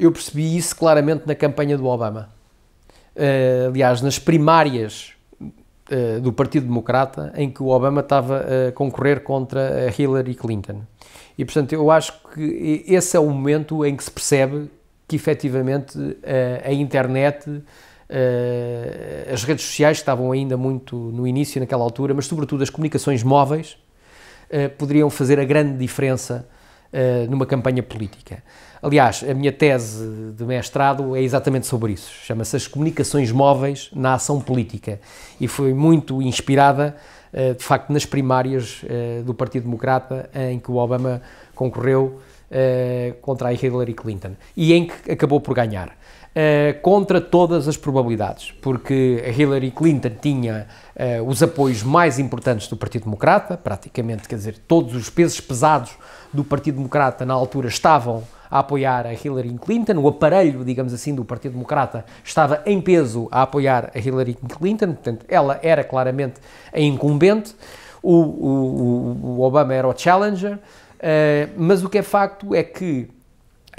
Eu percebi isso claramente na campanha do Obama. Uh, aliás, nas primárias uh, do Partido Democrata, em que o Obama estava a concorrer contra Hillary Clinton. E, portanto, eu acho que esse é o momento em que se percebe que, efetivamente, uh, a internet as redes sociais estavam ainda muito no início naquela altura, mas sobretudo as comunicações móveis poderiam fazer a grande diferença eh, numa campanha política. Aliás, a minha tese de mestrado é exatamente sobre isso. Chama-se As Comunicações Móveis na Ação Política. E foi muito inspirada, eh, de facto, nas primárias eh, do Partido Democrata, em que o Obama concorreu contra a Hillary Clinton e em que acabou por ganhar. Eh, contra todas as probabilidades, porque Hillary Clinton tinha uh, os apoios mais importantes do Partido Democrata, praticamente, quer dizer, todos os pesos pesados do Partido Democrata na altura estavam a apoiar a Hillary Clinton, o aparelho, digamos assim, do Partido Democrata estava em peso a apoiar a Hillary Clinton, portanto, ela era claramente a incumbente, o, o, o Obama era o challenger, uh, mas o que é facto é que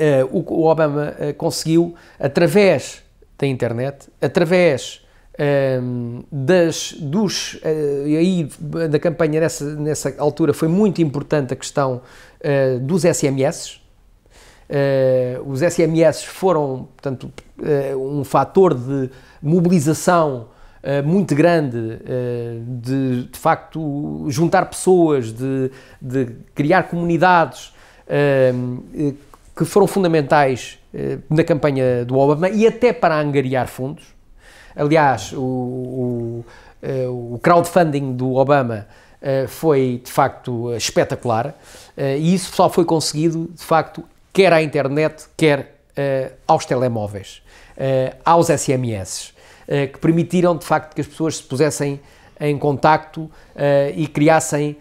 eh, o, Obama eh, conseguiu, através da internet, através ehm, das, dos, eh, aí da campanha nessa, nessa altura foi muito importante a questão dos SMS. os SMS foram, portanto, um fator de mobilização muito grande de, de facto, juntar pessoas, de, de criar comunidades ehm, que foram fundamentais eh, na campanha do Obama e até para angariar fundos. Aliás, o, o, eh, o crowdfunding do Obama eh, foi de facto espetacular e isso só foi conseguido de facto quer à internet, quer aos telemóveis, aos SMS, que permitiram de facto que as pessoas se pusessem em contacto e criassem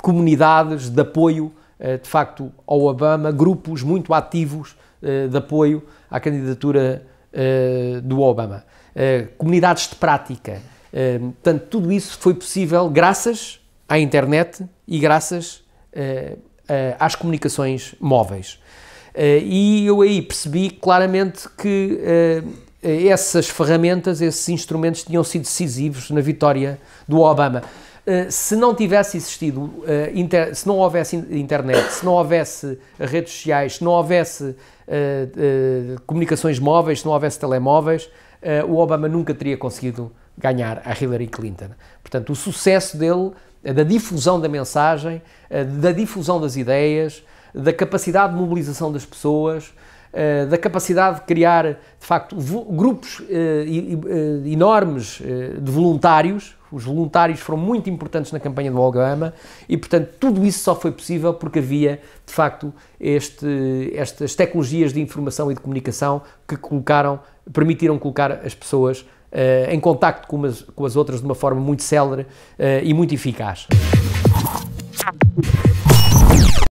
comunidades de apoio eh, de facto, ao Obama grupos muito ativos eh, de apoio à candidatura eh, do Obama. Comunidades de prática. Portanto, tudo isso foi possível graças à internet e graças às comunicações móveis. E eu aí percebi claramente que essas ferramentas, esses instrumentos tinham sido decisivos na vitória do Obama. Eh, se não tivesse existido, eh, inter, se não houvesse internet, se não houvesse redes sociais, se não houvesse eh, comunicações móveis, se não houvesse telemóveis, o Obama nunca teria conseguido ganhar a Hillary Clinton. Portanto, o sucesso dele, da difusão da mensagem, da difusão das ideias, da capacidade de mobilização das pessoas, eh, da capacidade de criar, de facto, grupos uh, uh, enormes de voluntários. Os voluntários foram muito importantes na campanha do Algama e, portanto, tudo isso só foi possível porque havia, de facto, este, estas tecnologias de informação e de comunicação que colocaram, permitiram colocar as pessoas em contacto com, umas, com, as outras de uma forma muito célere e muito eficaz.